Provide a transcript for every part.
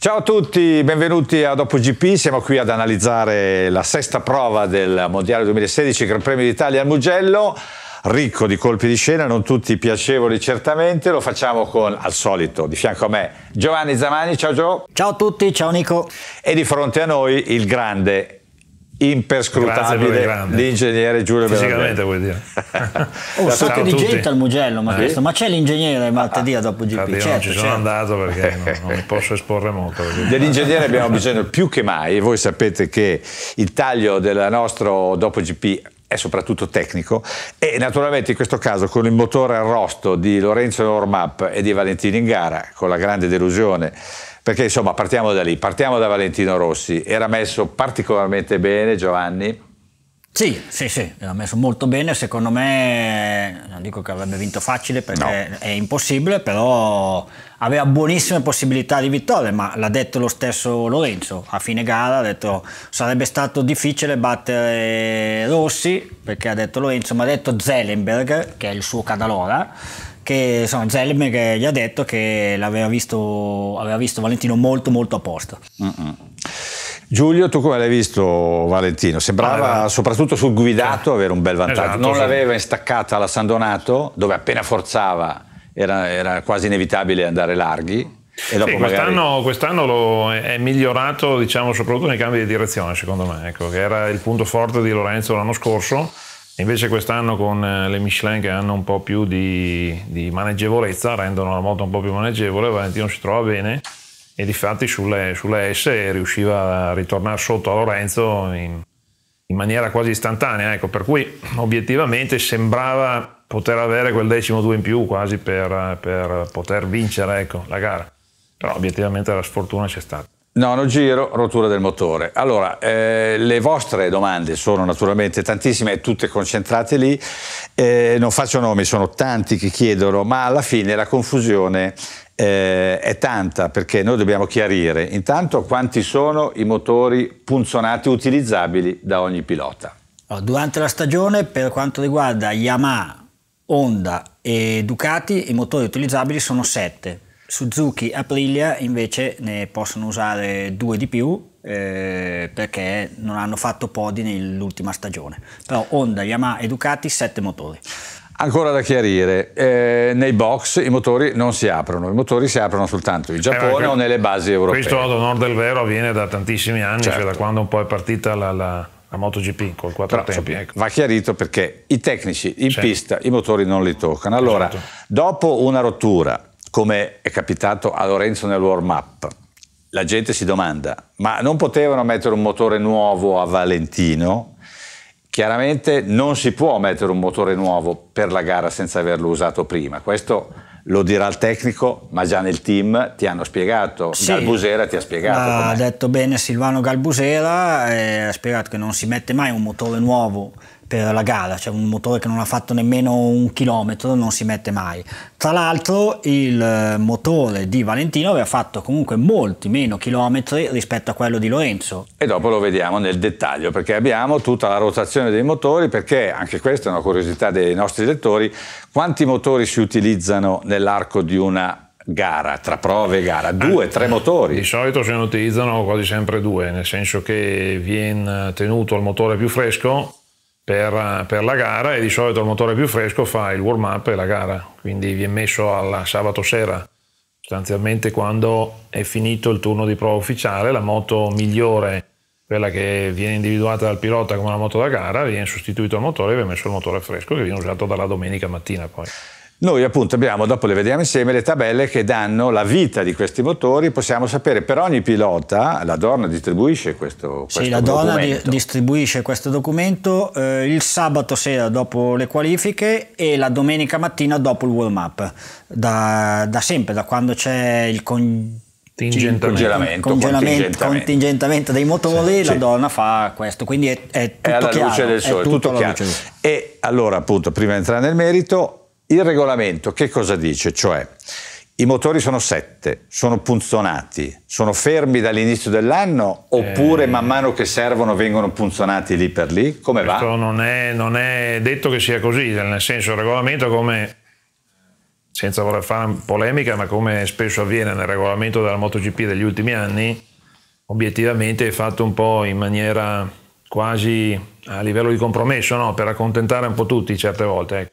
Ciao a tutti, benvenuti ad OppoGP, siamo qui ad analizzare la sesta prova del Mondiale 2016 Gran Premio d'Italia al Mugello, ricco di colpi di scena, non tutti piacevoli certamente, lo facciamo con, al solito, di fianco a me Giovanni Zamani, ciao Gio. Ciao a tutti, ciao Nico. E di fronte a noi il grande imperscrutabile l'ingegnere Giulio Fisicamente vuol dire. oh, un sacco di gente al Mugello, ma, eh? ma c'è l'ingegnere martedì ah, a dopo GP. Certo, non ci sono certo. andato perché non, non, mi posso esporre molto. Dell'ingegnere abbiamo bisogno più che mai e voi sapete che il taglio del nostro dopo GP è soprattutto tecnico e naturalmente in questo caso con il motore arrosto di Lorenzo Ormap e di Valentino in gara, con la grande delusione perché insomma partiamo da lì, partiamo da Valentino Rossi, era messo particolarmente bene Giovanni. Sì, sì, sì, l'ha messo molto bene, secondo me non dico che avrebbe vinto facile perché no. è impossibile, però aveva buonissime possibilità di vittoria, ma l'ha detto lo stesso Lorenzo a fine gara, ha detto sarebbe stato difficile battere Rossi, perché ha detto Lorenzo, ma ha detto Zellenberg, che è il suo Cadalora che insomma Zellmer gli ha detto che l'aveva visto, aveva visto Valentino molto molto a posto. Mm-mm. Giulio, tu come l'hai visto Valentino? Sembrava ah, soprattutto sul guidato avere un bel vantaggio, esatto, non l'aveva in staccata alla San Donato dove appena forzava era, era quasi inevitabile andare larghi. Sì, quest'anno, magari... quest'anno è migliorato, diciamo, soprattutto nei cambi di direzione, secondo me, ecco, che era il punto forte di Lorenzo l'anno scorso. Invece quest'anno con eh, le Michelin che hanno un po' più di, di maneggevolezza, rendono la moto un po' più maneggevole, Valentino si trova bene e difatti sulle, sulle S riusciva a ritornare sotto a Lorenzo in, in maniera quasi istantanea, ecco, per cui obiettivamente sembrava poter avere quel decimo due in più quasi per, per poter vincere ecco, la gara, però obiettivamente la sfortuna c'è stata. Nono giro, rottura del motore. Allora, eh, le vostre domande sono naturalmente tantissime tutte concentrate lì. Eh, non faccio nomi, sono tanti che chiedono, ma alla fine la confusione eh, è tanta perché noi dobbiamo chiarire intanto quanti sono i motori punzonati utilizzabili da ogni pilota. Durante la stagione, per quanto riguarda Yamaha, Honda e Ducati, i motori utilizzabili sono 7 Suzuki Aprilia invece ne possono usare due di più eh, perché non hanno fatto podi nell'ultima stagione. Però Honda, Yamaha e Ducati sette motori. Ancora da chiarire, eh, nei box i motori non si aprono, i motori si aprono soltanto in eh, Giappone eh, o nelle basi europee. Questo ad onore del vero avviene da tantissimi anni, cioè certo. cioè da quando un po' è partita la, la, la MotoGP col 4 Però, tempi. Ecco. Va chiarito perché i tecnici in certo. pista i motori non li toccano. Allora, esatto. dopo una rottura come è capitato a Lorenzo nel warm-up. La gente si domanda, ma non potevano mettere un motore nuovo a Valentino? Chiaramente non si può mettere un motore nuovo per la gara senza averlo usato prima. Questo lo dirà il tecnico, ma già nel team ti hanno spiegato. Sì, Galbusera ti ha spiegato. Ha detto bene Silvano Galbusera, eh, ha spiegato che non si mette mai un motore nuovo per la gara, cioè un motore che non ha fatto nemmeno un chilometro non si mette mai. Tra l'altro il eh, motore di Valentino aveva fatto comunque molti meno chilometri rispetto a quello di Lorenzo. E dopo lo vediamo nel dettaglio perché abbiamo tutta la rotazione dei motori perché anche questa è una curiosità dei nostri lettori, quanti motori si utilizzano nell'arco di una gara, tra prove e gara, ah, due, tre motori. Di solito se ne utilizzano quasi sempre due, nel senso che viene tenuto il motore più fresco per, per, la gara e di solito il motore più fresco fa il warm up e la gara, quindi viene messo alla sabato sera. Sostanzialmente quando è finito il turno di prova ufficiale, la moto migliore, quella che viene individuata dal pilota come la moto da gara, viene sostituito al motore e viene messo il motore fresco che viene usato dalla domenica mattina poi. Noi appunto abbiamo, dopo le vediamo insieme, le tabelle che danno la vita di questi motori, possiamo sapere per ogni pilota, la donna distribuisce questo, sì, documento. Sì, la donna di distribuisce questo documento eh, il sabato sera dopo le qualifiche e la domenica mattina dopo il warm up, da, da sempre, da quando c'è il con Contingentamento, contingentamento, contingentamento, dei motori, sì, la sì. donna fa questo, quindi è, è tutto è alla chiaro, luce del sole, tutto tutto chiaro. E allora appunto, prima di entrare nel merito, il regolamento che cosa dice? Cioè, i motori sono sette, sono punzonati, sono fermi dall'inizio dell'anno oppure eh, man mano che servono vengono punzonati lì per lì? Come va? Non è, non è detto che sia così, nel senso il regolamento come, senza voler fare polemica, ma come spesso avviene nel regolamento della MotoGP degli ultimi anni, obiettivamente è fatto un po' in maniera quasi a livello di compromesso, no? per accontentare un po' tutti certe volte. Ecco.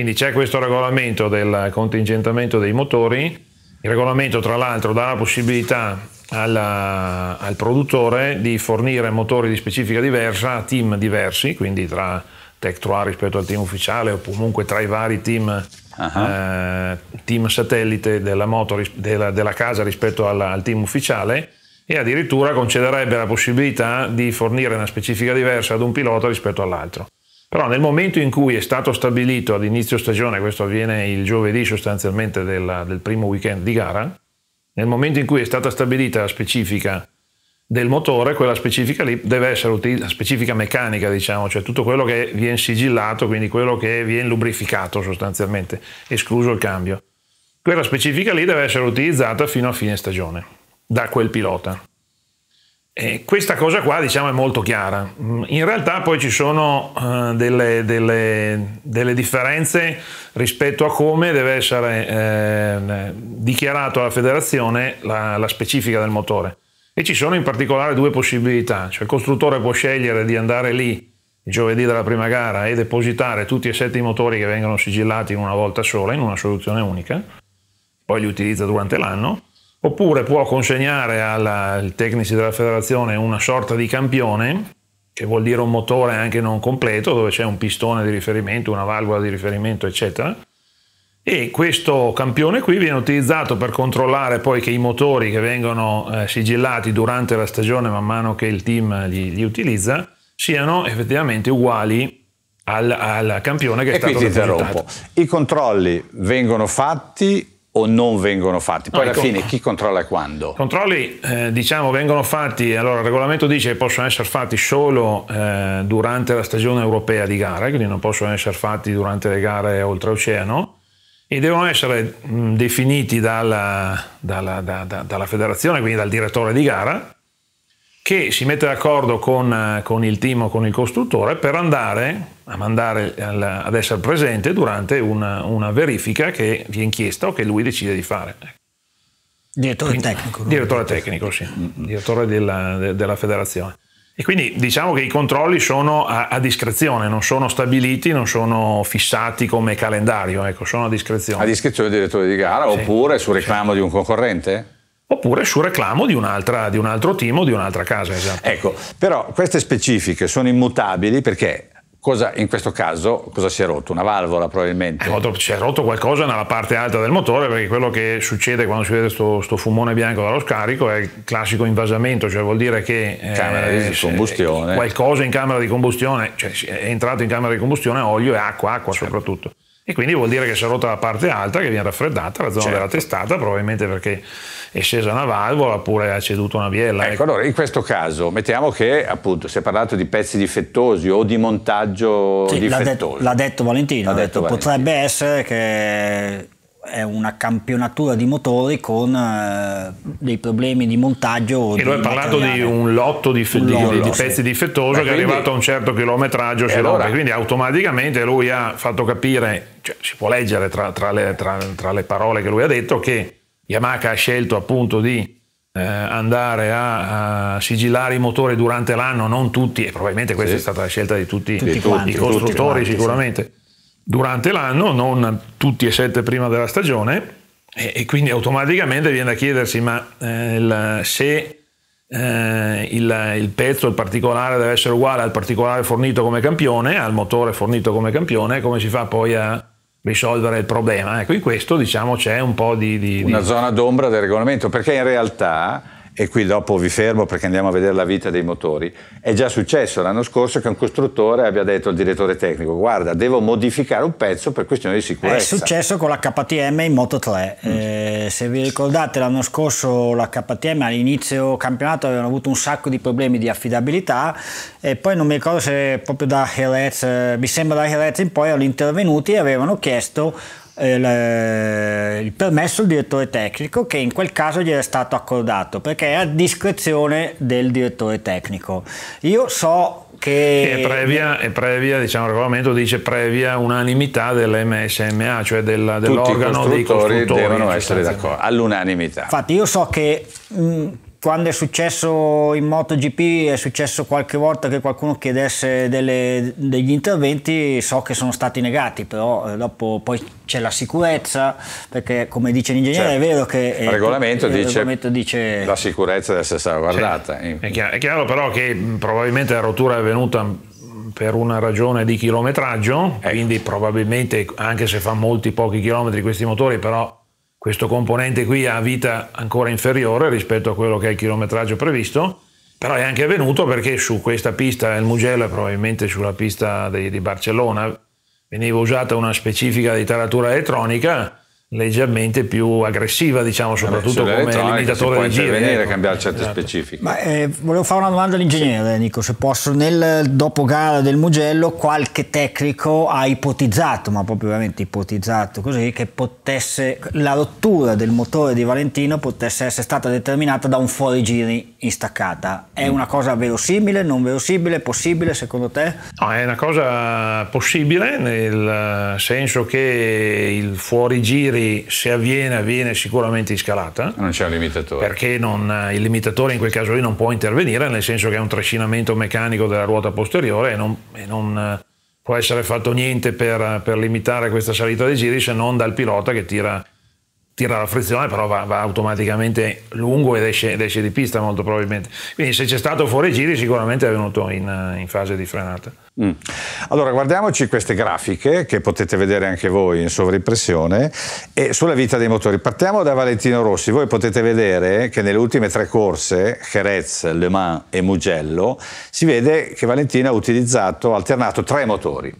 Quindi c'è questo regolamento del contingentamento dei motori, il regolamento tra l'altro dà la possibilità alla, al produttore di fornire motori di specifica diversa a team diversi, quindi tra Tech 3 rispetto al team ufficiale o comunque tra i vari team, uh-huh. eh, team satellite della, moto, della, della, casa rispetto alla, al team ufficiale e addirittura concederebbe la possibilità di fornire una specifica diversa ad un pilota rispetto all'altro. Però nel momento in cui è stato stabilito all'inizio stagione, questo avviene il giovedì sostanzialmente della, del primo weekend di gara, nel momento in cui è stata stabilita la specifica del motore, quella specifica lì deve essere utilizzata, la specifica meccanica diciamo, cioè tutto quello che viene sigillato, quindi quello che viene lubrificato sostanzialmente, escluso il cambio. Quella specifica lì deve essere utilizzata fino a fine stagione da quel pilota. Eh, questa cosa qua diciamo è molto chiara. Mm, in realtà poi ci sono eh, delle, delle, delle, differenze rispetto a come deve essere eh, dichiarato alla federazione la, la, specifica del motore. E ci sono in particolare due possibilità, cioè il costruttore può scegliere di andare lì il giovedì della prima gara e depositare tutti e sette i motori che vengono sigillati in una volta sola, in una soluzione unica, poi li utilizza durante l'anno, oppure può consegnare ai tecnici della federazione una sorta di campione, che vuol dire un motore anche non completo, dove c'è un pistone di riferimento, una valvola di riferimento, eccetera. E questo campione qui viene utilizzato per controllare poi che i motori che vengono eh, sigillati durante la stagione man mano che il team li, li utilizza siano effettivamente uguali al, al campione che è e stato interrompo. I controlli vengono fatti o non vengono fatti? Poi no, alla ecco. fine chi controlla quando? I controlli eh, diciamo vengono fatti, allora il regolamento dice che possono essere fatti solo eh, durante la stagione europea di gara, quindi non possono essere fatti durante le gare oltreoceano e devono essere mh, definiti dalla, dalla, da, da, dalla federazione, quindi dal direttore di gara che si mette d'accordo con, eh, con il team o con il costruttore per andare a mandare ad essere presente durante una, una verifica che viene chiesta o che lui decide di fare. Direttore quindi, tecnico. Direttore tecnico, sì, mm, mm. direttore della, della, federazione. E quindi diciamo che i controlli sono a, a, discrezione, non sono stabiliti, non sono fissati come calendario, ecco, sono a discrezione. A discrezione del direttore di gara sì. oppure su reclamo sì. di un concorrente? oppure su reclamo di, di un altro team o di un'altra casa. Esatto. Ecco, però queste specifiche sono immutabili perché Cosa, in questo caso cosa si è rotto? Una valvola probabilmente? Eh, si è rotto qualcosa nella parte alta del motore perché quello che succede quando si vede questo fumone bianco dallo scarico è il classico invasamento, cioè vuol dire che eh, di qualcosa in camera di combustione, cioè è entrato in camera di combustione olio e acqua, acqua certo. soprattutto. E quindi vuol dire che si è rotta la parte alta che viene raffreddata, la zona certo. della testata, probabilmente perché è scesa una valvola oppure ha ceduto una biella. Ecco, ecco, allora in questo caso mettiamo che appunto si è parlato di pezzi difettosi o di montaggio sì, difettoso. L'ha, de- l'ha detto Valentino, l'ha detto, detto Valentino. potrebbe essere che è una campionatura di motori con eh, dei problemi di montaggio. E lui ha parlato di un lotto di, fe- un lotto, di, di pezzi sì. difettosi che è arrivato a un certo chilometraggio, allora, quindi automaticamente lui ha fatto capire, cioè, si può leggere tra, tra, le, tra, tra le parole che lui ha detto, che Yamaha ha scelto appunto di eh, andare a, a, sigillare i motori durante l'anno, non tutti, e probabilmente questa sì. è stata la scelta di tutti, tutti quanti, i costruttori tutti quanti, sicuramente, sì. durante l'anno, non tutti e sette prima della stagione, e, e quindi automaticamente viene da chiedersi ma eh, la, se eh, il, il, pezzo, il particolare deve essere uguale al particolare fornito come campione, al motore fornito come campione, come si fa poi a risolvere il problema. Ecco, in questo diciamo c'è un po' di... di Una di... zona d'ombra del regolamento, perché in realtà e qui dopo vi fermo perché andiamo a vedere la vita dei motori, è già successo l'anno scorso che un costruttore abbia detto al direttore tecnico guarda devo modificare un pezzo per questione di sicurezza. È successo con la KTM in Moto 3, mm. eh, se vi ricordate l'anno scorso la KTM all'inizio campionato avevano avuto un sacco di problemi di affidabilità e poi non mi ricordo se proprio da Jerez, eh, mi sembra da Jerez in poi erano intervenuti e avevano chiesto eh, il permesso al direttore tecnico che in quel caso gli era stato accordato perché è a discrezione del direttore tecnico. Io so che... E previa, e previa diciamo, il regolamento dice previa unanimità dell'MSMA, cioè della, dell'organo Tutti i costruttori dei costruttori. devono cioè, essere d'accordo, all'unanimità. Infatti io so che... Mh, mm, quando è successo in MotoGP è successo qualche volta che qualcuno chiedesse delle, degli interventi, so che sono stati negati, però eh, dopo poi c'è la sicurezza, perché come dice l'ingegnere cioè, è certo. vero che eh, il, regolamento, il, il dice, dice, la sicurezza deve essere salvaguardata. Cioè, è, chiaro, è chiaro però che mm, probabilmente la rottura è venuta mm, per una ragione di chilometraggio, ecco. quindi probabilmente anche se fa molti pochi chilometri questi motori, però questo componente qui ha vita ancora inferiore rispetto a quello che è il chilometraggio previsto, però è anche avvenuto perché su questa pista, il Mugello, probabilmente sulla pista di, di Barcellona, veniva usata una specifica di taratura elettronica leggermente più aggressiva, diciamo, soprattutto Vabbè, come limitatore di giri. Venire ecco. cambiare certe esatto. specifiche. Ma, eh, volevo fare una domanda all'ingegnere, sì. Nico, se posso. Nel dopo gara del Mugello qualche tecnico ha ipotizzato, ma proprio veramente ipotizzato così, che potesse, la rottura del motore di Valentino potesse essere stata determinata da un fuorigiri in staccata. È mm. una cosa verosimile, non verosimile, possibile secondo te? No, è una cosa possibile nel senso che il fuorigiri metri, se avviene, avviene sicuramente in scalata. Non c'è un limitatore. Perché non, eh, il limitatore in quel caso lì non può intervenire, nel senso che è un trascinamento meccanico della ruota posteriore e non, e non eh, può essere fatto niente per, per limitare questa salita dei giri se non dal pilota che tira tira la frizione, però va, va automaticamente lungo ed esce, ed esce, di pista molto probabilmente. Quindi se c'è stato fuori giri sicuramente è venuto in, in fase di frenata. Mm. Allora guardiamoci queste grafiche che potete vedere anche voi in sovrimpressione e sulla vita dei motori. Partiamo da Valentino Rossi, voi potete vedere che nelle ultime tre corse, Jerez, Le Mans e Mugello, si vede che Valentino ha utilizzato, alternato tre motori.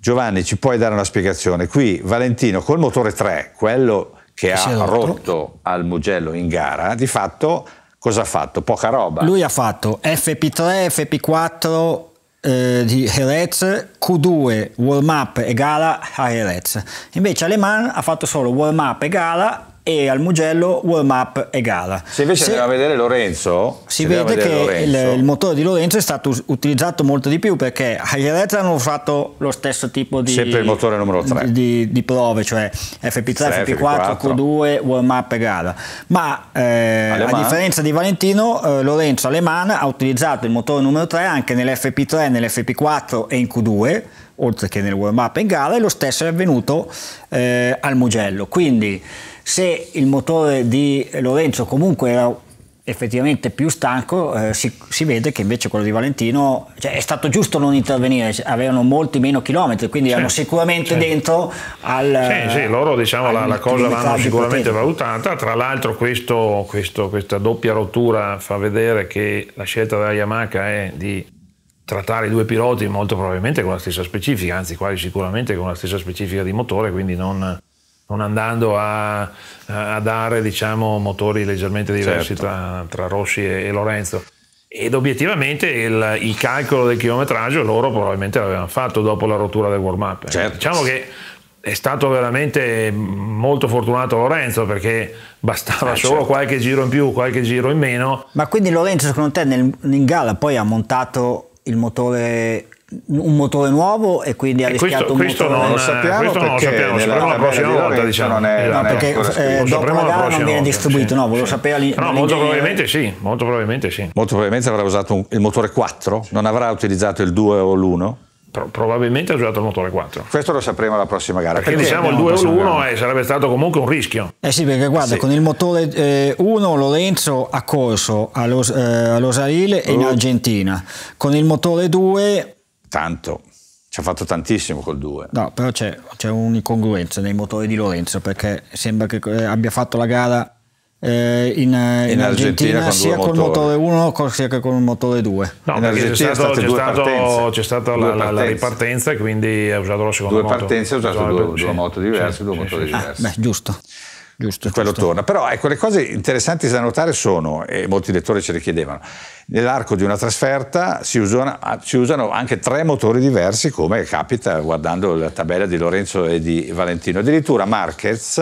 Giovanni, ci puoi dare una spiegazione? Qui Valentino col motore 3, quello che, ha rotto al Mugello in gara, di fatto cosa ha fatto? Poca roba. Lui ha fatto FP3, FP4 eh, di Jerez, Q2 warm up e gala a Jerez. Invece Alemán ha fatto solo warm up e gala e al Mugello warm up e gara. Se invece andiamo a vedere Lorenzo, si vede che il, il, motore di Lorenzo è stato utilizzato molto di più perché Hayret hanno fatto lo stesso tipo di, Sempre il motore numero 3. di, di prove, cioè FP3, FP4, Q2, warm up e gara. Ma eh, a differenza di Valentino, eh, Lorenzo Aleman ha utilizzato il motore numero 3 anche nell'FP3, nell'FP4 e in Q2 oltre che nel warm up in gara e lo stesso è avvenuto eh, al Mugello quindi se il motore di Lorenzo comunque era effettivamente più stanco, eh, si, si, vede che invece quello di Valentino cioè, è stato giusto non intervenire, cioè, avevano molti meno chilometri, quindi erano certo, sicuramente c'è. Certo. dentro al... Sì, sì, loro diciamo la, la cosa l'hanno sicuramente valutata, tra l'altro questo, questo, questa doppia rottura fa vedere che la scelta della Yamaha è di trattare i due piloti molto probabilmente con la stessa specifica, anzi quasi sicuramente con la stessa specifica di motore, quindi non non andando a, a dare diciamo, motori leggermente diversi certo. tra, tra, Rossi e, e, Lorenzo. Ed obiettivamente il, il, calcolo del chilometraggio loro probabilmente l'avevano fatto dopo la rottura del warm-up. Certo. Diciamo che è stato veramente molto fortunato Lorenzo perché bastava eh, solo certo. qualche giro in più, qualche giro in meno. Ma quindi Lorenzo secondo te nel, in gara poi ha montato il motore un motore nuovo e quindi ha rischiato questo, un motore non, sappiamo questo non lo sappiamo, lo sapremo la prossima volta diciamo. non è, no, perché eh, eh dopo la gara non viene distribuito sì, no, sì. lo sapeva lì no, molto probabilmente sì molto probabilmente sì molto probabilmente avrà usato un, il motore 4 sì. non avrà utilizzato il 2 o l'1 probabilmente ha usato il motore 4. Questo lo sapremo alla prossima gara. Perché, perché diciamo il 2 o l'1 eh, sarebbe stato comunque un rischio. Eh sì, perché guarda, sì. con il motore eh, 1 Lorenzo ha corso a, Los, eh, a Rosarile e in oh. Argentina. Con il motore 2 tanto, ci ha fatto tantissimo col 2. No, però c'è, c'è un'incongruenza nei motori di Lorenzo perché sembra che eh, abbia fatto la gara eh, in, eh, in, in, Argentina, Argentina con sia col motore 1 sia che con il motore 2. No, in Argentina c'è, stato, c'è, stato, c'è stata la, la, la, ripartenza e quindi ha usato la seconda due moto. Due partenze, ha usato due, due, moto diverse, sì, due sì, motori sì. diversi. Ah, beh, giusto giusto, quello giusto. torna. Però ecco, le cose interessanti da notare sono, e molti lettori ce le chiedevano, nell'arco di una trasferta si usano, ah, si usano anche tre motori diversi, come capita guardando la tabella di Lorenzo e di Valentino. Addirittura Marquez,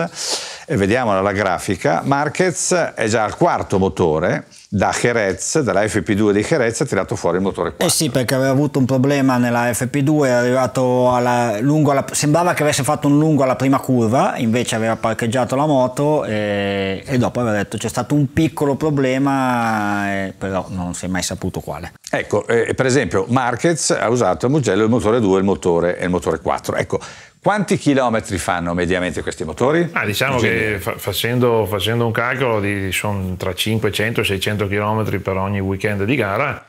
eh, vediamola la grafica, Marquez è già al quarto motore da Jerez, dalla FP2 di Jerez, ha tirato fuori il motore 4. Eh sì, perché aveva avuto un problema nella FP2, è arrivato alla, lungo alla, sembrava che avesse fatto un lungo alla prima curva, invece aveva parcheggiato la moto e, e dopo aveva detto c'è stato un piccolo problema, eh, però non si è mai saputo quale. Ecco, eh, per esempio Marquez ha usato a Mugello il motore 2 il motore, e il motore 4. Ecco, quanti chilometri fanno mediamente questi motori? Ah, diciamo che fa- facendo, facendo, un calcolo di, sono tra 500 e 600 chilometri per ogni weekend di gara.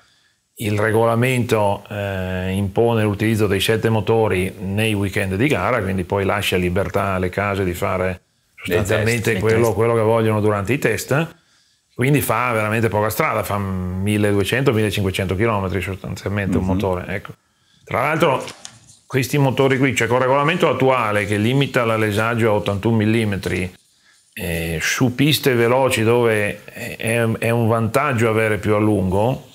Il regolamento eh, impone l'utilizzo dei sette motori nei weekend di gara, quindi poi lascia libertà alle case di fare sostanzialmente test, quello, quello, che vogliono durante i test. Quindi fa veramente poca strada, fa 1200-1500 km sostanzialmente mm-hmm. un mhm. motore. Ecco. Tra l'altro questi motori qui, cioè con il regolamento attuale che limita l'alesaggio a 81 mm, eh, su piste veloci dove è, è, un vantaggio avere più a lungo,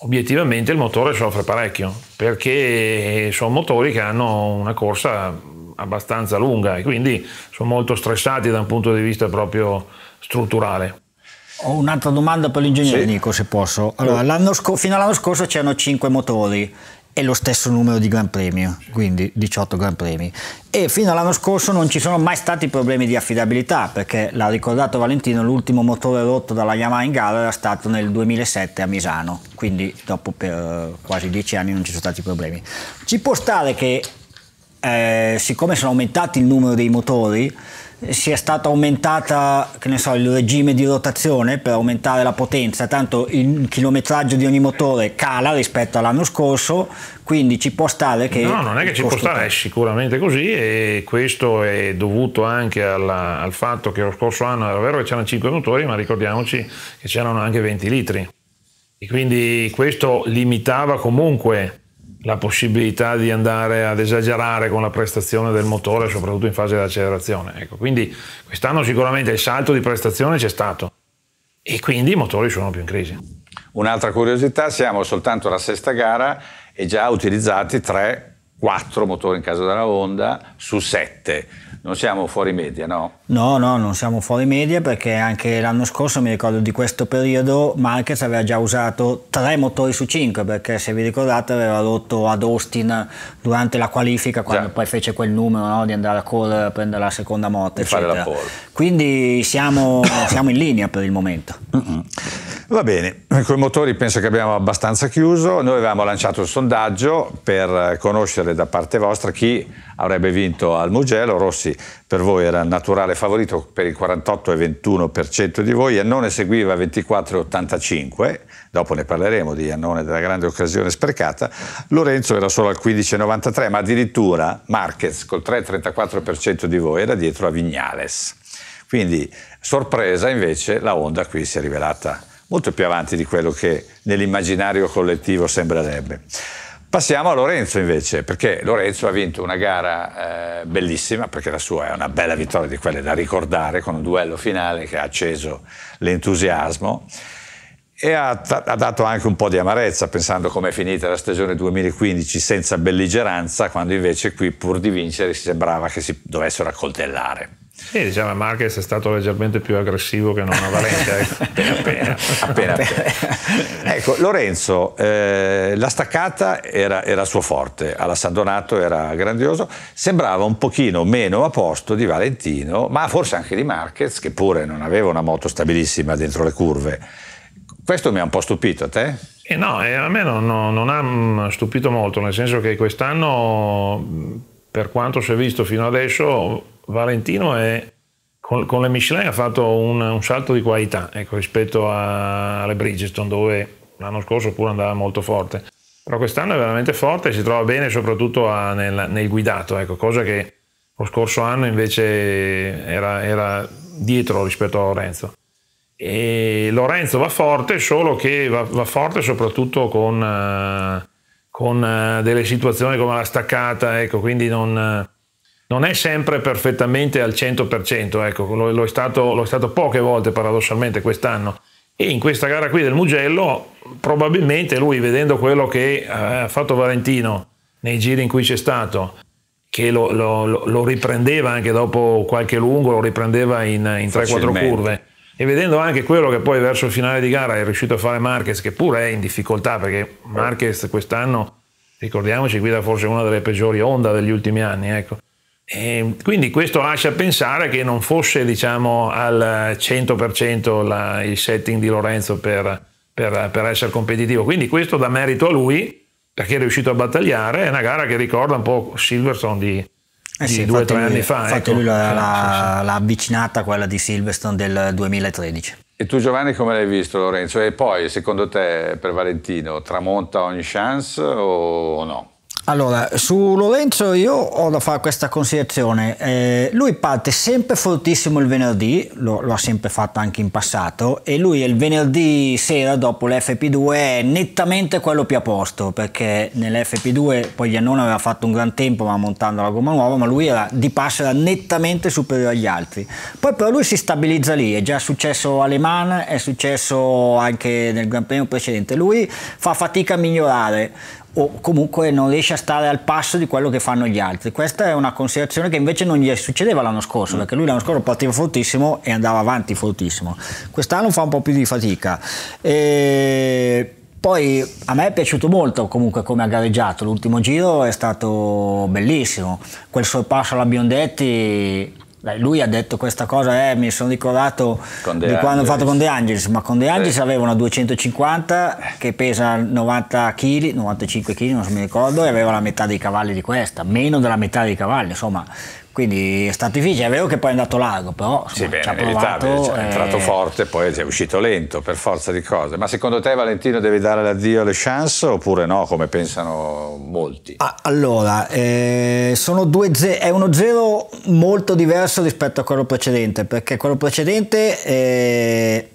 obiettivamente il motore soffre parecchio, perché sono motori che hanno una corsa abbastanza lunga e quindi sono molto stressati da un punto di vista proprio strutturale. Ho un'altra domanda per l'ingegnere sì. Nico, se posso. Allora, fino all'anno scorso c'erano 5 motori, e lo stesso numero di Gran Premio, quindi 18 Gran Premi. E fino all'anno scorso non ci sono mai stati problemi di affidabilità, perché l'ha ricordato Valentino, l'ultimo motore rotto dalla Yamaha in gara era stato nel 2007 a Misano, quindi dopo per eh, quasi 10 anni non ci sono stati problemi. Ci può stare che, eh, siccome sono aumentati il numero dei motori, sia stata aumentata so, il regime di rotazione per aumentare la potenza, tanto il chilometraggio di ogni motore cala rispetto all'anno scorso, quindi ci può stare che... No, non è che ci può stare, è sicuramente così e questo è dovuto anche alla, al fatto che lo scorso anno era vero che c'erano 5 motori, ma ricordiamoci che c'erano anche 20 litri e quindi questo limitava comunque la possibilità di andare ad esagerare con la prestazione del motore, soprattutto in fase di accelerazione. Ecco, quindi quest'anno sicuramente il salto di prestazione c'è stato e quindi i motori sono più in crisi. Un'altra curiosità, siamo soltanto alla sesta gara e già utilizzati tre quattro motori in casa della Honda su sette. Non siamo fuori media, no? No, no, non siamo fuori media perché anche l'anno scorso, mi ricordo di questo periodo, Marquez aveva già usato tre motori su cinque perché se vi ricordate aveva rotto ad Austin durante la qualifica quando già. poi fece quel numero no, di andare a correre a prendere la seconda moto. E eccetera. fare la pole. Quindi siamo, siamo in linea per il momento. Va bene, con i motori penso che abbiamo abbastanza chiuso. Noi avevamo lanciato il sondaggio per conoscere da parte vostra chi avrebbe vinto al Mugello. Rossi per voi era il naturale favorito per il 48,21% di voi, Annone seguiva 24,85%, dopo ne parleremo di Annone della grande occasione sprecata, Lorenzo era solo al 15,93%, ma addirittura Marquez col 3,34% di voi era dietro a Vignales. Quindi sorpresa invece la Honda qui si è rivelata molto più avanti di quello che nell'immaginario collettivo sembrerebbe. Passiamo a Lorenzo invece, perché Lorenzo ha vinto una gara eh, bellissima, perché la sua è una bella vittoria di quelle da ricordare, con un duello finale che ha acceso l'entusiasmo e ha, ha, dato anche un po' di amarezza pensando come è finita la stagione 2015 senza belligeranza, quando invece qui pur di vincere sembrava che si dovessero accoltellare. Sì, diciamo, Marquez è stato leggermente più aggressivo che non Valente. Ecco. appena, appena. appena, appena. ecco, Lorenzo, eh, la staccata era, era suo forte, alla San Donato era grandioso, sembrava un pochino meno a posto di Valentino, ma forse anche di Marquez, che pure non aveva una moto stabilissima dentro le curve. Questo mi ha un po' stupito, a te? Eh no, eh, a me non, non, non ha mm, stupito molto, nel senso che quest'anno, mm, per quanto si è visto fino adesso, Valentino è, con, con, le Michelin ha fatto un, un salto di qualità ecco, rispetto a, alle Bridgestone dove l'anno scorso pure andava molto forte. Però quest'anno è veramente forte e si trova bene soprattutto a, nel, nel, guidato, ecco, cosa che lo scorso anno invece era, era dietro rispetto a Lorenzo. E Lorenzo va forte, solo che va, va forte soprattutto con, eh, con, eh, delle situazioni come la staccata, ecco, quindi non, non è sempre perfettamente al 100%, ecco, lo, lo, è stato, lo è stato poche volte paradossalmente quest'anno. E in questa gara qui del Mugello, probabilmente lui, vedendo quello che ha fatto Valentino nei giri in cui c'è stato, che lo, lo, lo riprendeva anche dopo qualche lungo, lo riprendeva in, in 3-4 curve, e vedendo anche quello che poi verso il finale di gara è riuscito a fare Marquez, che pure è in difficoltà, perché Marquez quest'anno, ricordiamoci, guida forse una delle peggiori onda degli ultimi anni, ecco. E ehm, quindi questo lascia pensare che non fosse diciamo, al 100% la, il setting di Lorenzo per, per, per, essere competitivo. Quindi questo dà merito a lui perché è riuscito a battagliare. È una gara che ricorda un po' Silverstone di, eh sì, di due o tre lui, anni fa. Infatti ecco. lui l'ha, eh, l'ha, l'ha avvicinata a quella di Silverstone del 2013. E tu Giovanni come l'hai visto Lorenzo? E poi secondo te per Valentino tramonta ogni chance o no? Allora, su Lorenzo io ho da fare questa considerazione. Eh, lui parte sempre fortissimo il venerdì, lo, lo, ha sempre fatto anche in passato, e lui il venerdì sera dopo l'FP2 è nettamente quello più a posto, perché nell'FP2 poi Iannone aveva fatto un gran tempo ma montando la gomma nuova, ma lui era, di passo era nettamente superiore agli altri. Poi però lui si stabilizza lì, è già successo a Le Mans, è successo anche nel Gran Premio precedente, lui fa fatica a migliorare o comunque non riesce a stare al passo di quello che fanno gli altri. Questa è una considerazione che invece non gli succedeva l'anno scorso, mm. perché lui l'anno scorso partiva fortissimo e andava avanti fortissimo. Quest'anno fa un po' più di fatica. E poi a me è piaciuto molto comunque come ha gareggiato, l'ultimo giro è stato bellissimo, quel sorpasso alla Biondetti lui ha detto questa cosa, eh, mi sono ricordato di quando ho fatto con De Angelis, ma con De Angelis sì. aveva una 250 che pesa 90 kg, 95 kg, non so mi ricordo, e aveva la metà dei cavalli di questa, meno della metà dei cavalli, insomma, quindi è stato difficile, è vero che poi è andato largo, però insomma, bene, ci ha provato, è entrato e... forte, poi è uscito lento per forza di cose. Ma secondo te Valentino deve dare l'addio alle chance oppure no, come pensano molti? Ah, allora, eh, ze- è uno zero molto diverso rispetto a quello precedente, perché quello precedente... Eh,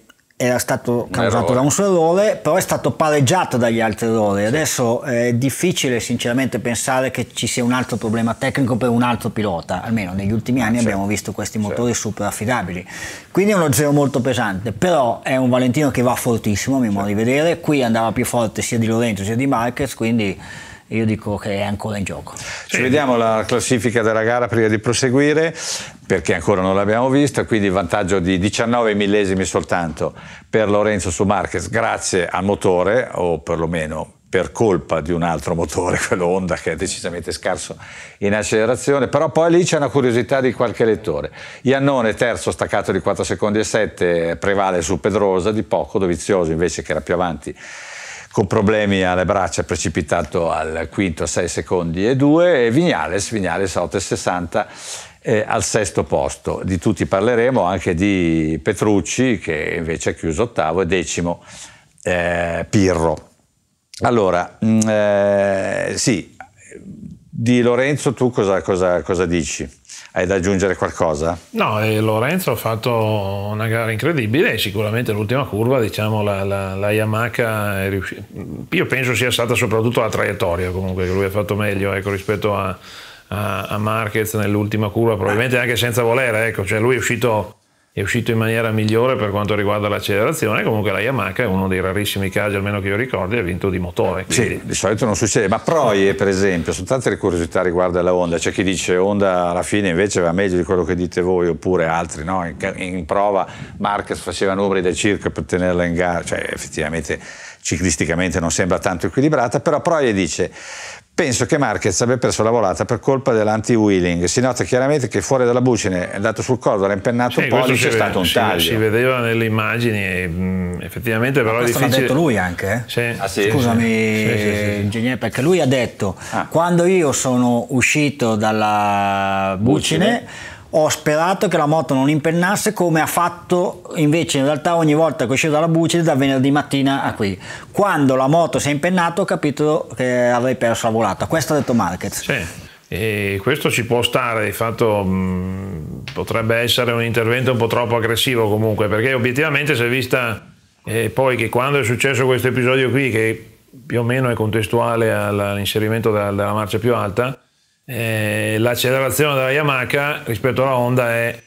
era stato causato da un suo errore, però è stato pareggiato dagli altri errori. Sì. Adesso è difficile sinceramente pensare che ci sia un altro problema tecnico per un altro pilota, almeno negli ultimi ah, anni sì. abbiamo visto questi motori sì. super affidabili. Quindi è uno zero molto pesante, però è un Valentino che va fortissimo, a mio modo di vedere, qui andava più forte sia di Lorenzo sia di Marquez, quindi io dico che è ancora in gioco. Ci vediamo la classifica della gara prima di proseguire perché ancora non l'abbiamo vista, quindi vantaggio di 19 millesimi soltanto per Lorenzo su Marquez grazie al motore o perlomeno per colpa di un altro motore, quello Honda, che è decisamente scarso in accelerazione, però poi lì c'è una curiosità di qualche lettore. Iannone terzo staccato di 4 secondi e 7 prevale su Pedrosa di poco, Dovizioso invece che era più avanti con problemi alle braccia precipitato al quinto a 6 secondi e 2 e Vignales, Vignales a 8,60 eh, al sesto posto. Di tutti parleremo, anche di Petrucci che invece ha chiuso ottavo e decimo eh, Pirro. Allora, mh, mm, eh, sì, di Lorenzo tu cosa, cosa, cosa dici? Hai da aggiungere qualcosa? No, eh, Lorenzo ha fatto una gara incredibile, sicuramente l'ultima curva, diciamo, la, la, la Yamaha, riusci- io penso sia stata soprattutto la traiettoria comunque che lui ha fatto meglio ecco, rispetto a, a, a Marquez nell'ultima curva, probabilmente anche senza volere, ecco, cioè lui è uscito è uscito in maniera migliore per quanto riguarda l'accelerazione, comunque la Yamaha è uno dei rarissimi casi, almeno che io ricordi, ha vinto di motore. Quindi. Sì, di solito non succede, ma Proie per esempio, sono tante le curiosità riguardo alla Honda, c'è chi dice Honda alla fine invece va meglio di quello che dite voi, oppure altri, no? in, in, prova Marquez faceva numeri da circa per tenerla in gara, cioè effettivamente ciclisticamente non sembra tanto equilibrata, però Proie dice Penso che Marquez abbia perso la volata per colpa dell'anti-wheeling. Si nota chiaramente che fuori dalla bucina è andato sul collo, l'ha impennato sì, un po' e c'è stato un taglio. Si vedeva nelle immagini, mm, effettivamente, però Ma questo è difficile. l'ha detto lui anche. Eh? Sì. Ah, sì, Scusami, ingegnere, perché lui ha detto: ah. quando io sono uscito dalla bucine ho sperato che la moto non impennasse come ha fatto invece in realtà ogni volta che uscivo dalla buce da venerdì mattina a qui quando la moto si è impennata ho capito che avrei perso la volata questo ha detto Marquez sì. E questo ci può stare, di fatto mh, mm, potrebbe essere un intervento un po' troppo aggressivo comunque, perché obiettivamente si è vista eh, poi che quando è successo questo episodio qui, che più o meno è contestuale all'inserimento della, della marcia più alta, eh, l'accelerazione della Yamaha rispetto alla Honda è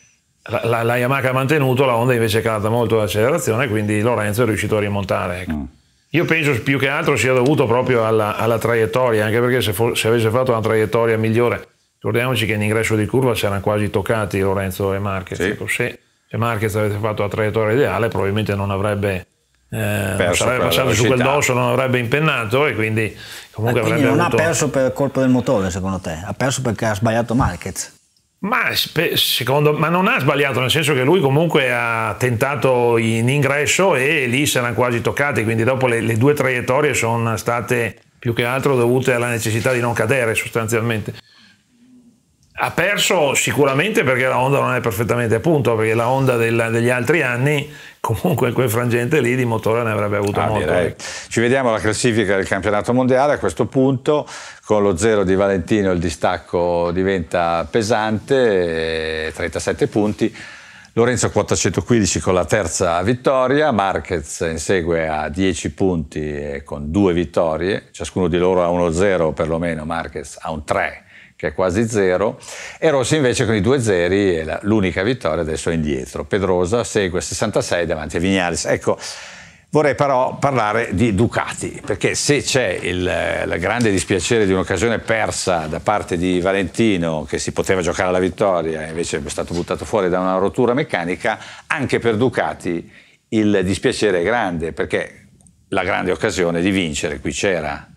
la, la, la, Yamaha ha mantenuto, la Honda invece è calata molto l'accelerazione, quindi Lorenzo è riuscito a rimontare. Ecco. Mm. Io penso più che altro sia dovuto proprio alla, alla traiettoria, anche perché se, for, se, avesse fatto una traiettoria migliore, ricordiamoci che in ingresso di curva si erano quasi toccati Lorenzo e Marquez. Sì. Ecco, se, se Marquez avesse fatto la traiettoria ideale probabilmente non avrebbe eh, perso sarebbe passato su quel dosso, non avrebbe impennato e quindi comunque ah, quindi avrebbe non avuto... ha perso per colpa del motore secondo te, ha perso perché ha sbagliato Marquez. Ma, secondo, ma, non ha sbagliato, nel senso che lui comunque ha tentato in ingresso e lì si erano quasi toccati, quindi dopo le, le due traiettorie sono state più che altro dovute alla necessità di non cadere sostanzialmente. Ha perso sicuramente perché la Honda non è perfettamente a punto, perché la Honda del, degli altri anni comunque in quel frangente lì di motore ne avrebbe avuto ah, molto. Direi. Ci vediamo alla classifica del campionato mondiale a questo punto con lo zero di Valentino il distacco diventa pesante 37 punti Lorenzo 415 con la terza vittoria, Marquez insegue a 10 punti con due vittorie, ciascuno di loro ha uno 0 perlomeno, Marquez ha un 3 che è quasi zero, e Rossi invece con i due zeri è l'unica vittoria, adesso indietro. Pedrosa segue 66 davanti a Vignales. Ecco, vorrei però parlare di Ducati, perché se c'è il, grande dispiacere di un'occasione persa da parte di Valentino, che si poteva giocare alla vittoria, invece è stato buttato fuori da una rottura meccanica, anche per Ducati il dispiacere è grande, perché la grande occasione di vincere qui c'era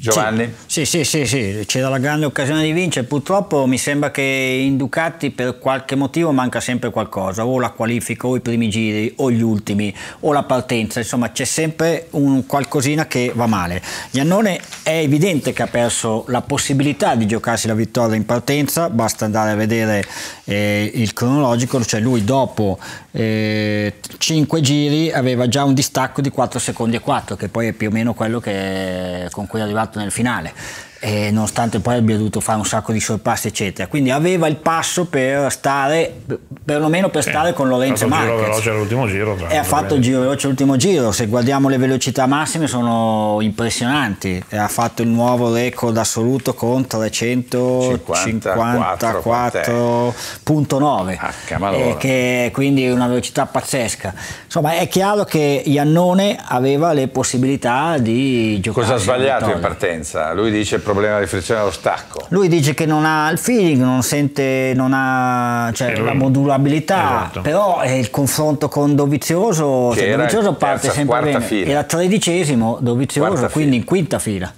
Giovanni? Sì, sì, sì, sì, c'era la grande occasione di vincere, purtroppo mi sembra che in Ducati per qualche motivo manca sempre qualcosa, o la qualifica, o i primi giri, o gli ultimi, o la partenza, insomma c'è sempre un qualcosina che va male. Giannone è evidente che ha perso la possibilità di giocarsi la vittoria in partenza, basta andare a vedere eh, il cronologico, cioè lui dopo eh, 5 giri aveva già un distacco di 4 secondi e 4, che poi è più o meno quello che, con cui è arrivato fatto nel finale eh, nonostante poi abbia dovuto fare un sacco di sorpassi eccetera quindi aveva il passo per stare perlomeno per stare eh, con Lorenzo Marquez giro veloce all'ultimo giro e ha fatto il giro veloce all'ultimo giro se guardiamo le velocità massime sono impressionanti ha fatto il nuovo record assoluto con 354.9 eh, che quindi è una velocità pazzesca insomma è chiaro che Iannone aveva le possibilità di giocare cosa ha sbagliato in partenza? lui dice problema di frizione allo stacco. Lui dice che non ha il feeling, non sente, non ha cioè, lui, la modulabilità, esatto. però è eh, il confronto con Dovizioso, cioè, Dovizioso parte terza, sempre bene, fila. era tredicesimo Dovizioso, quarta quindi fila. in quinta fila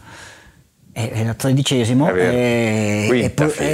è, era tredicesimo, e, Quinta, e,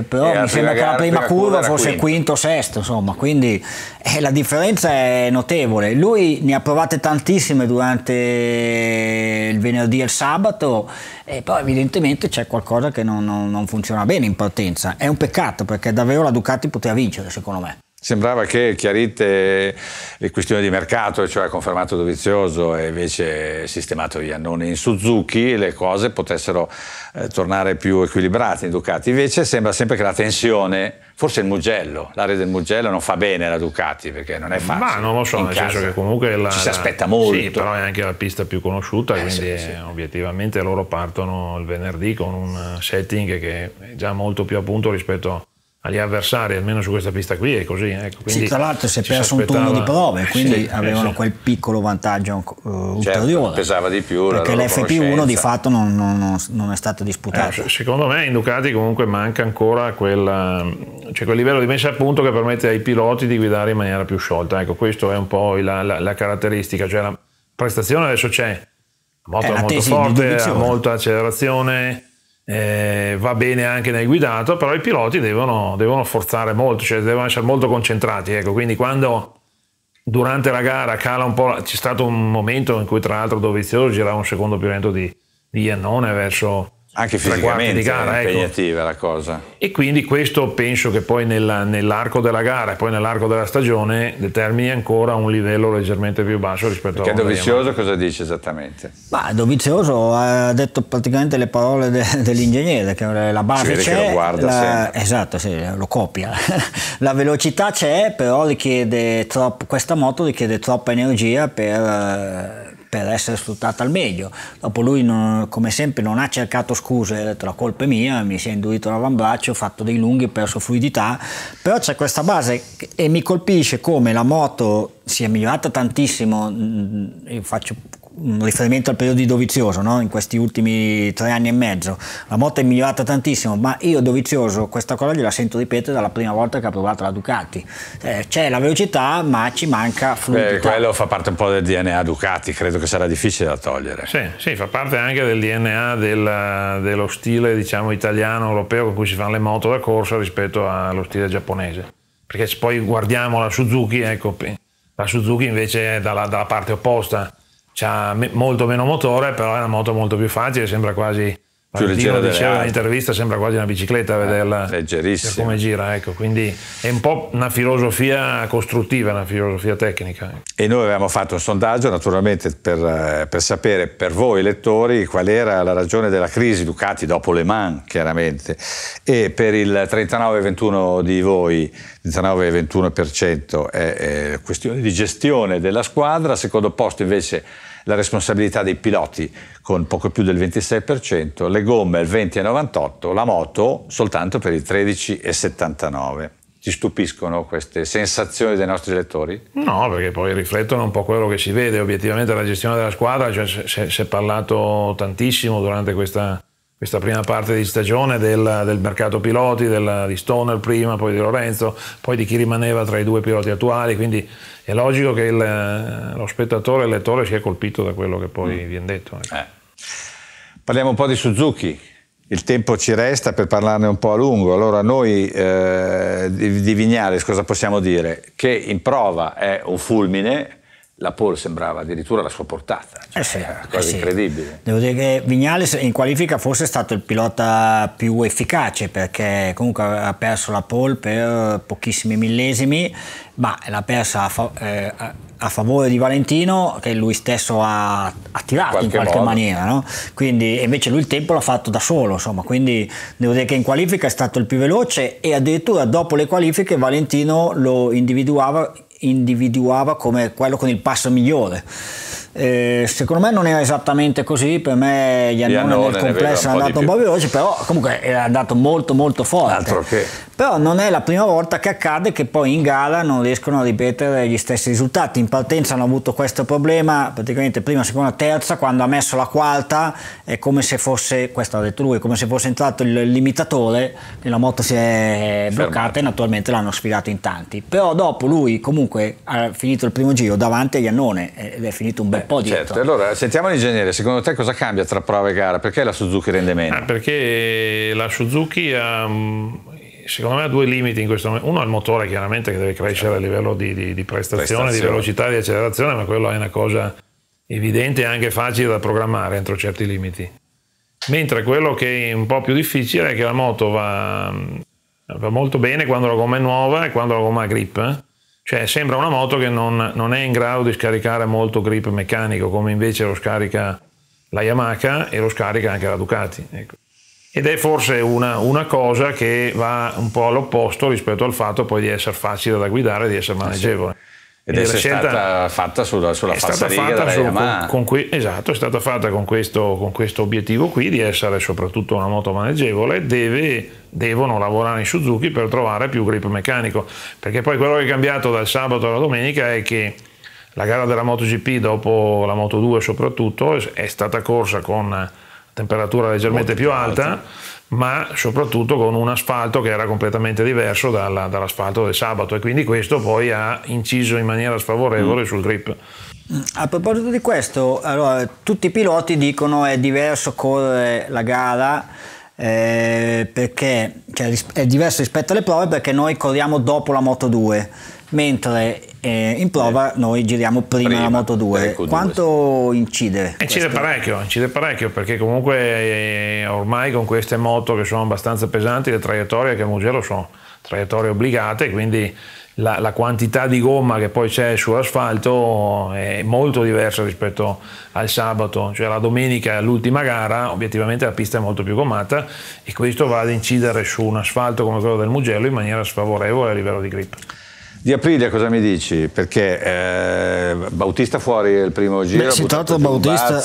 e, però mi sembra che la prima curva, curva fosse quinto. o sesto, insomma, quindi eh, la differenza è notevole. Lui ne ha provate tantissime durante il venerdì e il sabato, e poi evidentemente c'è qualcosa che non, non, non funziona bene in partenza. È un peccato perché davvero la Ducati poteva vincere, secondo me. Sembrava che chiarite le questioni di mercato, cioè confermato Dovizioso e invece sistemato Iannone in Suzuki, le cose potessero eh, tornare più equilibrate in Ducati. Invece sembra sempre che la tensione, forse il Mugello, l'area del Mugello non fa bene alla Ducati perché non è facile. Ma non lo so, nel senso che comunque la, ci si aspetta molto. Sì, però è anche la pista più conosciuta, eh, quindi sì, sì. Eh, obiettivamente loro partono il venerdì con un eh, setting che è già molto più a punto rispetto a agli avversari, almeno su questa pista qui è così. Ecco. Sì, tra l'altro si è perso un turno di prove, quindi sì, avevano sì. quel piccolo vantaggio uh, ulteriore. pesava di più. Perché l'FP1 di fatto non, non, non è stato disputato. Eh, secondo me in Ducati comunque manca ancora quella, cioè quel livello di messa a punto che permette ai piloti di guidare in maniera più sciolta. Ecco, questa è un po' la, la, la caratteristica, cioè la prestazione adesso c'è, eh, la moto è, molto forte, ha molta accelerazione eh, va bene anche nel guidato, però i piloti devono, devono forzare molto, cioè devono essere molto concentrati. Ecco. Quindi quando durante la gara cala un po', c'è stato un momento in cui tra l'altro Dovizioso girava un secondo più lento di, di Iannone verso, anche fisicamente gara, è eh, ecco. impegnativa ecco. la cosa. E quindi questo penso che poi nella, nell'arco della gara e poi nell'arco della stagione determini ancora un livello leggermente più basso rispetto Perché a Perché Dovizioso cosa dice esattamente? Ma Dovizioso ha detto praticamente le parole de, dell'ingegnere, che la base c'è, che lo guarda la, esatto, sì, lo copia. la velocità c'è, però richiede troppo, questa moto richiede troppa energia per eh, per essere sfruttata al meglio. Dopo lui, non, come sempre, non ha cercato scuse, ha detto la colpa è mia, mi si è induito l'avambraccio, ho fatto dei lunghi, ho perso fluidità, però c'è questa base e mi colpisce come la moto si è migliorata tantissimo, mm, mm, io faccio un riferimento al periodo di Dovizioso, no? in questi ultimi tre anni e mezzo, la moto è migliorata tantissimo, ma io Dovizioso questa cosa gliela sento ripetere dalla prima volta che ha provato la Ducati. Eh, c'è la velocità, ma ci manca fluidità. Beh, quello fa parte un po' del DNA Ducati, credo che sarà difficile da togliere. Sì, sì fa parte anche del DNA del, dello stile diciamo, italiano, europeo con cui si fanno le moto da corsa rispetto allo stile giapponese. Perché se poi guardiamo la Suzuki, ecco, la Suzuki invece è dalla, dalla parte opposta ha molto meno motore, però è una moto molto più facile, sembra quasi più leggera delle diceva nell'intervista sembra quasi una bicicletta vederla ah, leggerissima cioè, come gira ecco quindi è un po' una filosofia costruttiva una filosofia tecnica e noi avevamo fatto un sondaggio naturalmente per, eh, per sapere per voi lettori qual era la ragione della crisi Ducati dopo Le Mans chiaramente e per il 39-21 di voi 39-21% è, è questione di gestione della squadra secondo posto invece la responsabilità dei piloti con poco più del 26%, le gomme il 20,98%, la moto soltanto per il 13,79%. Ti stupiscono queste sensazioni dei nostri lettori? No, perché poi riflettono un po' quello che si vede obiettivamente la gestione della squadra, cioè si è parlato tantissimo durante questa questa prima parte di stagione del, del mercato piloti, del, di Stoner prima, poi di Lorenzo, poi di chi rimaneva tra i due piloti attuali, quindi è logico che il, eh, lo spettatore, il lettore sia colpito da quello che poi mm. viene detto. Ecco. Eh. Parliamo un po' di Suzuki, il tempo ci resta per parlarne un po' a lungo, allora noi eh, di Vignales cosa possiamo dire? Che in prova è un fulmine, la Paul sembrava addirittura la sua portata, cioè, eh sì, quasi eh sì. incredibile. Devo dire che Vignales in qualifica forse è stato il pilota più efficace perché comunque ha perso la pole per pochissimi millesimi, ma l'ha persa a, fa- eh, a favore di Valentino che lui stesso ha, ha qualche in qualche modo. maniera, no? quindi invece lui il tempo l'ha fatto da solo, insomma, quindi devo dire che in qualifica è stato il più veloce e addirittura dopo le qualifiche Valentino lo individuava individuava come quello con il passo migliore eh, secondo me non era esattamente così, per me Iannone nel complesso è andato un po' veloce, però comunque è andato molto molto forte. Però non è la prima volta che accade che poi in gara non riescono a ripetere gli stessi risultati. In partenza hanno avuto questo problema, praticamente prima, seconda, terza, quando ha messo la quarta è come se fosse, questo ha detto lui, come se fosse entrato il limitatore, e la moto si è bloccata Fermate. e naturalmente l'hanno sfilato in tanti. Però dopo lui comunque ha finito il primo giro davanti a Iannone eh, ed è finito un bel po' eh, dietro. Certo. Allora, sentiamo l'ingegnere, secondo te cosa cambia tra prova e gara? Perché la Suzuki rende meno? Ah, perché la Suzuki ha, mm, secondo me ha due limiti in questo momento. Uno è il motore chiaramente che deve crescere a livello di, di, di prestazione, prestazione, di velocità, di accelerazione, ma quello è una cosa evidente e anche facile da programmare entro certi limiti. Mentre quello che è un po' più difficile è che la moto va, mm, va molto bene quando la gomma è nuova e quando la gomma ha grip. Eh. Cioè sembra una moto che non, non è in grado di scaricare molto grip meccanico, come invece lo scarica la Yamaha e lo scarica anche la Ducati. Ecco. Ed è forse una, una, cosa che va un po' all'opposto rispetto al fatto poi di essere facile da guidare e di essere eh maneggevole. Ed è stata fatta sulla, sulla falsariga della Yamaha. Con, con esatto, è stata fatta con questo, con questo, obiettivo qui di essere soprattutto una moto maneggevole, deve, devono lavorare in Suzuki per trovare più grip meccanico, perché poi quello che è cambiato dal sabato alla domenica è che la gara della MotoGP dopo la Moto2 soprattutto è stata corsa con temperatura leggermente Molto più alta. alta ma soprattutto con un asfalto che era completamente diverso dalla, dall'asfalto del sabato e quindi questo poi ha inciso in maniera sfavorevole mm. sul grip. Mm. A proposito di questo, allora, tutti i piloti dicono è diverso correre la gara eh, perché cioè, è diverso rispetto alle prove perché noi corriamo dopo la Moto 2, mentre eh, in prova eh. noi giriamo prima, prima la Moto 2. Ecco Quanto sì. incide? Incide parecchio, incide parecchio perché comunque eh, ormai con queste moto che sono abbastanza pesanti le traiettorie che a Mugello sono traiettorie obbligate, quindi la, la, quantità di gomma che poi c'è sull'asfalto è molto diversa rispetto al sabato, cioè la domenica l'ultima gara, obiettivamente la pista è molto più gommata e questo va ad incidere su un asfalto come quello del Mugello in maniera sfavorevole a livello di grip. Di aprile cosa mi dici? Perché eh, Bautista fuori il primo giro. Beh, si tratta Bautista,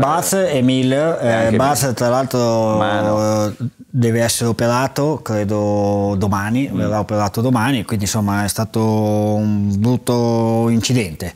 Baz, no? Eh. e Miller. Eh, Baz tra l'altro Mano. Eh, deve essere operato, credo domani, mm. verrà operato domani, quindi insomma è stato un brutto incidente.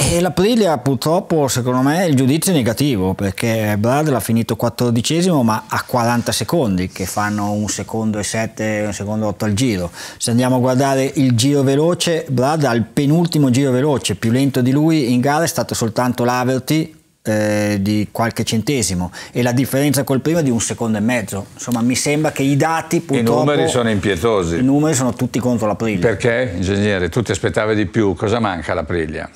E l'Aprilia purtroppo secondo me il giudizio è negativo perché Brad l'ha finito quattordicesimo ma a 40 secondi che fanno un secondo e 7, un secondo e 8 al giro. Se andiamo a guardare il giro veloce, Brad ha il penultimo giro veloce, più lento di lui in gara è stato soltanto l'Averty eh, di qualche centesimo e la differenza col primo è di un secondo e mezzo insomma mi sembra che i dati purtroppo i numeri sono impietosi i numeri sono tutti contro l'Aprilia perché ingegnere tu ti aspettavi di più cosa manca all'Aprilia?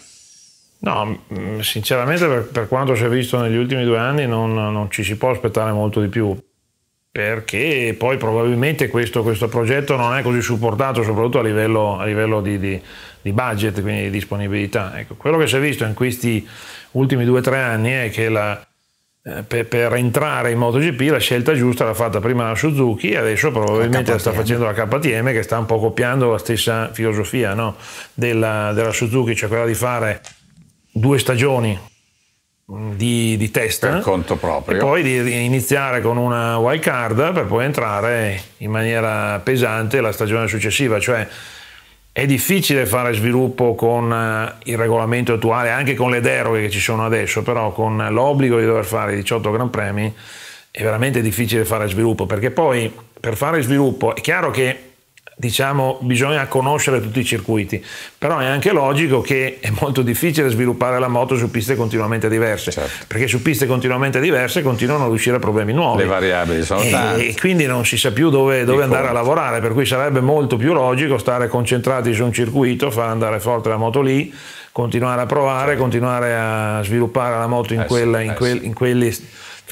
No, sinceramente per, per, quanto si è visto negli ultimi due anni non, non, ci si può aspettare molto di più perché poi probabilmente questo, questo progetto non è così supportato soprattutto a livello, a livello di, di, di, budget, quindi di disponibilità. Ecco, quello che si è visto in questi ultimi due o tre anni è che la, eh, per, per, entrare in MotoGP la scelta giusta l'ha fatta prima la Suzuki e adesso probabilmente la, la, sta facendo la KTM che sta un po' copiando la stessa filosofia no? della, della Suzuki, cioè quella di fare due stagioni di, di test per conto proprio e poi di, di iniziare con una wild card per poi entrare in maniera pesante la stagione successiva cioè è difficile fare sviluppo con eh, il regolamento attuale, anche con le deroghe che ci sono adesso, però con l'obbligo di dover fare 18 Gran Premi è veramente difficile fare sviluppo, perché poi per fare sviluppo è chiaro che diciamo, bisogna conoscere tutti i circuiti, però è anche logico che è molto difficile sviluppare la moto su piste continuamente diverse, certo. perché su piste continuamente diverse continuano ad uscire problemi nuovi. Le variabili sono e, tante. E quindi non si sa più dove, dove andare conto. a lavorare, per cui sarebbe molto più logico stare concentrati su un circuito, far andare forte la moto lì, continuare a provare, certo. continuare a sviluppare la moto in, eh quella, sì, in, eh quel, sì. in quelli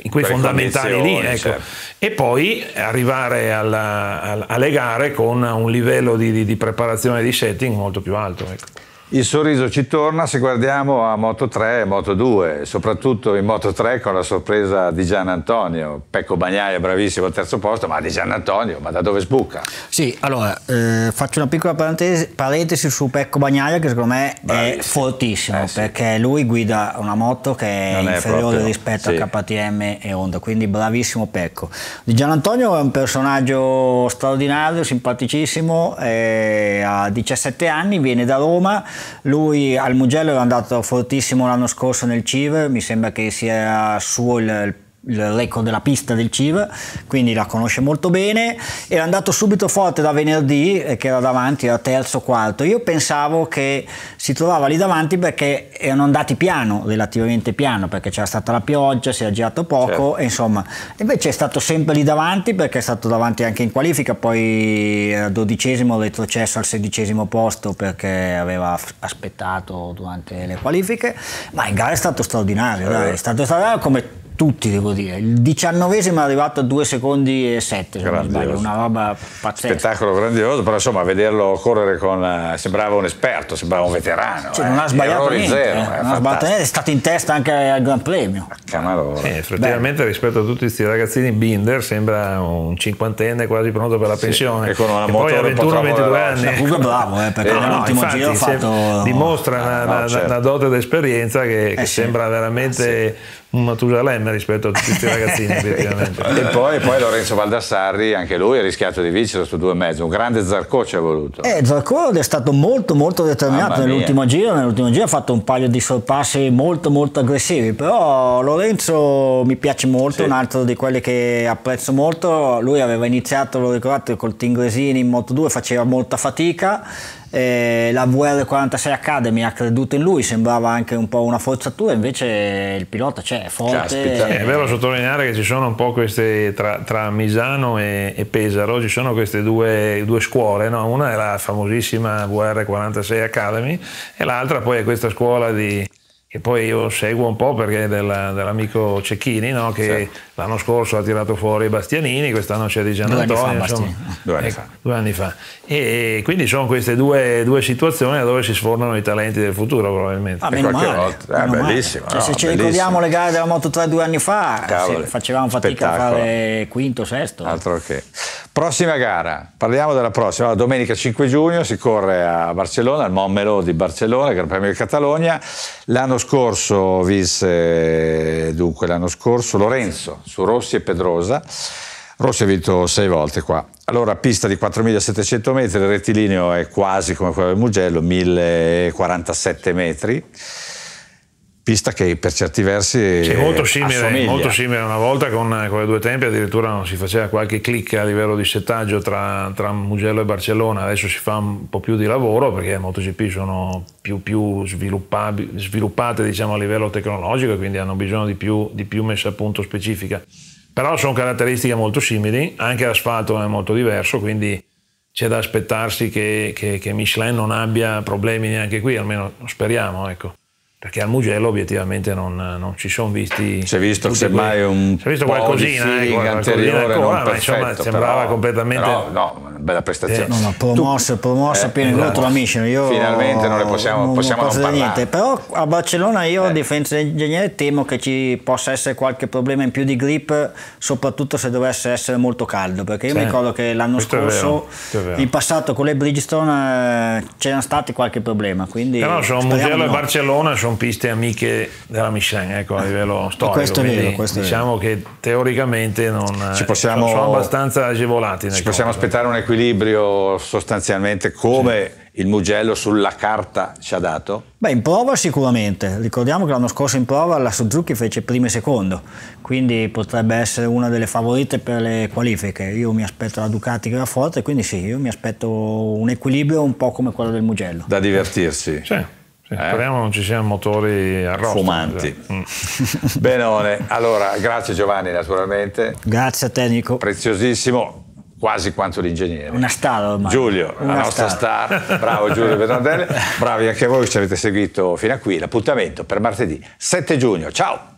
in quei fondamentali lì. Ecco. Certo. E poi arrivare alla, alle gare con un livello di, di, di preparazione di setting molto più alto. Ecco. Il sorriso ci torna se guardiamo a Moto 3 e Moto 2, soprattutto in Moto 3 con la sorpresa di Gian Antonio. Pecco Bagnaia bravissimo al terzo posto, ma di Gian Antonio, ma da dove sbuca? Sì, allora eh, faccio una piccola parentesi, parentesi su Pecco Bagnaia che secondo me bravissimo. è fortissimo eh, sì. perché lui guida una moto che è non inferiore è proprio, rispetto sì. a KTM e Honda, quindi bravissimo Pecco. Di Gian Antonio è un personaggio straordinario, simpaticissimo, eh, ha 17 anni, viene da Roma lui al Mugello è andato fortissimo l'anno scorso nel Civer, mi sembra che sia suo il, il l'elenco della pista del CIV, quindi la conosce molto bene. Era andato subito forte da venerdì, eh, che era davanti, era terzo, o quarto. Io pensavo che si trovava lì davanti perché erano andati piano, relativamente piano, perché c'era stata la pioggia, si era girato poco, certo. e insomma. Invece è stato sempre lì davanti perché è stato davanti anche in qualifica, poi era dodicesimo, retrocesso al sedicesimo posto perché aveva aspettato durante le qualifiche, ma in gara è stato straordinario, eh. è stato straordinario come tutti devo dire. Il diciannovesimo è arrivato a 2 secondi e 7, se una roba pazzesca. Spettacolo grandioso, però insomma vederlo correre con... Eh, sembrava un esperto, sembrava un veterano. Cioè, eh. non ha sbagliato Errori niente, zero, eh. eh non ha sbagliato niente, è stato in testa anche al Gran Premio. Ah, sì, effettivamente Beh. rispetto a tutti questi ragazzini, Binder sembra un cinquantenne quasi pronto per la pensione. Sì, e con una e poi a 21-22 anni. Comunque bravo, eh, perché eh, no, l'ultimo giro ha fatto... Dimostra una, no, certo. una, dote d'esperienza che, che eh, sì. sembra veramente... Sì un Matusalemme rispetto a tutti questi ragazzini effettivamente. e, poi, poi, Lorenzo Valdassarri, anche lui ha rischiato di vincere su due e mezzo, un grande Zarco ci ha voluto. Eh, Zarco è stato molto molto determinato nell'ultimo giro, nell'ultimo giro ha fatto un paio di sorpassi molto molto aggressivi, però Lorenzo mi piace molto, sì. un altro di quelli che apprezzo molto, lui aveva iniziato, lo ricordate, col Tingresini in Moto 2, faceva molta fatica, eh, la VR46 Academy ha creduto in lui, sembrava anche un po' una forzatura, invece il pilota c'è, è forte. E... È vero sottolineare che ci sono un po' queste, tra, tra Misano e, e, Pesaro, ci sono queste due, due scuole, no? una è la famosissima VR46 Academy e l'altra poi è questa scuola di che poi io seguo un po' perché dell'amico Cecchini no? che certo. l'anno scorso ha tirato fuori Bastianini, quest'anno c'è Di Gian Antonio, insomma, due, anni ecco, fa. due anni fa. E quindi sono queste due, due, situazioni dove si sfornano i talenti del futuro probabilmente. Ah, eh, meno male, volta, meno eh, bellissimo. Cioè, no, se ci bellissimo. ricordiamo le gare della Moto 3 due anni fa, Cavoli, facevamo fatica spettacolo. a fare quinto, sesto. Altro che. Prossima gara, parliamo della prossima. Allora, domenica 5 giugno si corre a Barcellona, al Montmeló di Barcellona, Gran Premio di Catalogna. L'anno scorso vinse dunque l'anno scorso Lorenzo su Rossi e Pedrosa. Rossi ha vinto sei volte qua. Allora, pista di 4.700 metri, il rettilineo è quasi come quello del Mugello, 1.047 metri pista che per certi versi è molto eh, simile, molto simile una volta con, eh, con, le due tempi addirittura si faceva qualche click a livello di settaggio tra, tra, Mugello e Barcellona adesso si fa un po' più di lavoro perché le MotoGP sono più, più sviluppate diciamo, a livello tecnologico e quindi hanno bisogno di più, di più messa a punto specifica però sono caratteristiche molto simili anche l'asfalto è molto diverso quindi c'è da aspettarsi che, che, che Michelin non abbia problemi neanche qui almeno speriamo ecco perché al Mugello obiettivamente non, non ci sono visti si è visto semmai un si è visto qualcosina, eh, qualcosina ancora, ma insomma sembrava però, completamente però, no, bella prestazione. Eh, no, ma promosso, tu, promosso, eh, appena esatto. rotto la mission. Io Finalmente non le possiamo, non, possiamo non, parlare. Niente. Però a Barcellona io, eh. a differenza dell'ingegnere, temo che ci possa essere qualche problema in più di grip, soprattutto se dovesse essere molto caldo, perché io sì. mi ricordo che l'anno Questo scorso, in passato con le Bridgestone, eh, c'erano stati qualche problema. Quindi Però sono Mugello e no. Barcellona, sono piste amiche della Michelin, ecco, a livello eh, storico. E questo è vero, questo diciamo è vero. Diciamo che teoricamente non, ci possiamo, sono abbastanza agevolati. Ci possiamo aspettare eh. un equilibrio equilibrio sostanzialmente come sì. il Mugello sulla carta ci ha dato? Beh, in prova sicuramente. Ricordiamo che l'anno scorso in prova la Suzuki fece primo e secondo, quindi potrebbe essere una delle favorite per le qualifiche. Io mi aspetto la Ducati che era forte, quindi sì, io mi aspetto un equilibrio un po' come quello del Mugello. Da divertirsi. Sì. Eh? Speriamo non ci siano motori arrosti. Fumanti. Mm. Benone, allora grazie Giovanni naturalmente. Grazie a te Nico. Preziosissimo quasi quanto l'ingegnere. Una star ormai. Giulio, Una la nostra star. star. Bravo Giulio Bertandelli. Bravi anche voi che ci avete seguito fino a qui. L'appuntamento per martedì 7 giugno. Ciao!